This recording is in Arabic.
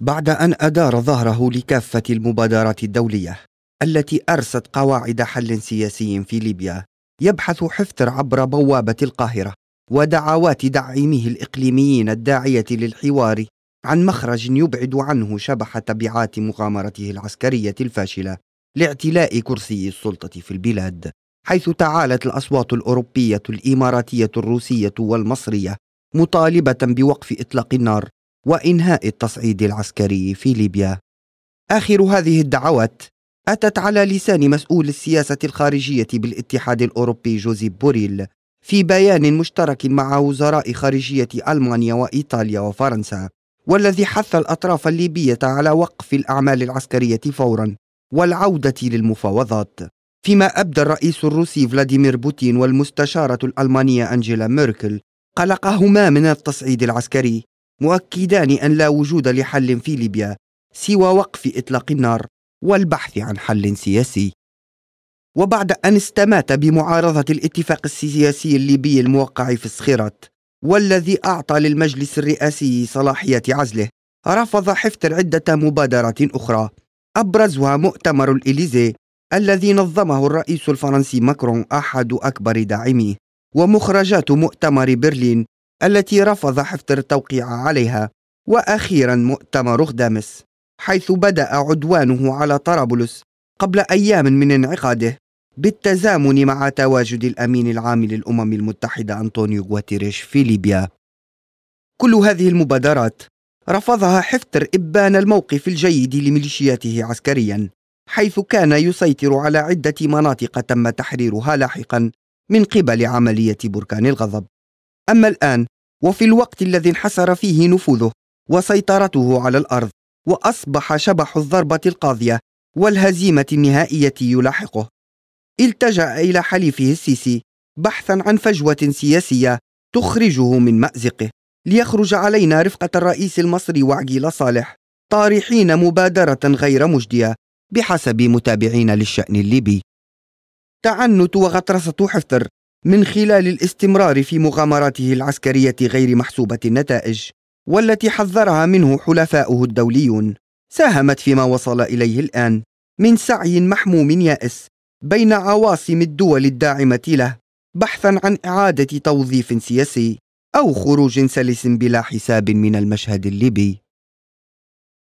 بعد أن أدار ظهره لكافة المبادرات الدولية التي أرست قواعد حل سياسي في ليبيا يبحث حفتر عبر بوابة القاهرة ودعوات داعميه الإقليميين الداعية للحوار عن مخرج يبعد عنه شبح تبعات مغامرته العسكرية الفاشلة لاعتلاء كرسي السلطة في البلاد حيث تعالت الأصوات الأوروبية الإماراتية الروسية والمصرية مطالبة بوقف إطلاق النار وإنهاء التصعيد العسكري في ليبيا. آخر هذه الدعوات أتت على لسان مسؤول السياسة الخارجية بالاتحاد الأوروبي جوزيف بوريل في بيان مشترك مع وزراء خارجية ألمانيا وإيطاليا وفرنسا والذي حث الأطراف الليبية على وقف الأعمال العسكرية فورا والعودة للمفاوضات فيما أبدى الرئيس الروسي فلاديمير بوتين والمستشارة الألمانية أنجيلا ميركل قلقهما من التصعيد العسكري مؤكدان أن لا وجود لحل في ليبيا سوى وقف إطلاق النار والبحث عن حل سياسي وبعد أن استمات بمعارضة الاتفاق السياسي الليبي الموقع في الصخيرات والذي أعطى للمجلس الرئاسي صلاحية عزله رفض حفتر عدة مبادرات أخرى أبرزها مؤتمر الإليزي الذي نظمه الرئيس الفرنسي ماكرون أحد أكبر داعميه ومخرجات مؤتمر برلين التي رفض حفتر التوقيع عليها وأخيرا مؤتمر غدامس حيث بدأ عدوانه على طرابلس قبل أيام من انعقاده بالتزامن مع تواجد الأمين العام للأمم المتحدة أنطونيو غواتيريش في ليبيا كل هذه المبادرات رفضها حفتر إبان الموقف الجيد لميليشياته عسكريا حيث كان يسيطر على عدة مناطق تم تحريرها لاحقا من قبل عملية بركان الغضب أما الآن وفي الوقت الذي انحسر فيه نفوذه وسيطرته على الأرض وأصبح شبح الضربة القاضية والهزيمة النهائية يلاحقه التجأ إلى حليفه السيسي بحثا عن فجوة سياسية تخرجه من مأزقه ليخرج علينا رفقة الرئيس المصري وعقيل صالح طارحين مبادرة غير مجدية بحسب متابعين للشأن الليبي تعنت وغطرسة حفتر من خلال الاستمرار في مغامراته العسكرية غير محسوبة النتائج والتي حذرها منه حلفاؤه الدوليون ساهمت فيما وصل إليه الآن من سعي محموم يائس بين عواصم الدول الداعمة له بحثا عن إعادة توظيف سياسي أو خروج سلس بلا حساب من المشهد الليبي